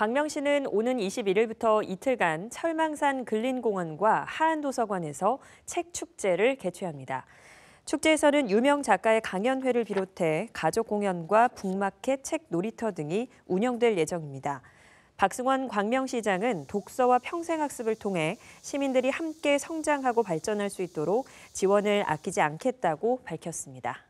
광명시는 오는 21일부터 이틀간 철망산 근린공원과 하안도서관에서 책 축제를 개최합니다. 축제에서는 유명 작가의 강연회를 비롯해 가족 공연과 북마켓, 책 놀이터 등이 운영될 예정입니다. 박승원 광명시장은 독서와 평생학습을 통해 시민들이 함께 성장하고 발전할 수 있도록 지원을 아끼지 않겠다고 밝혔습니다.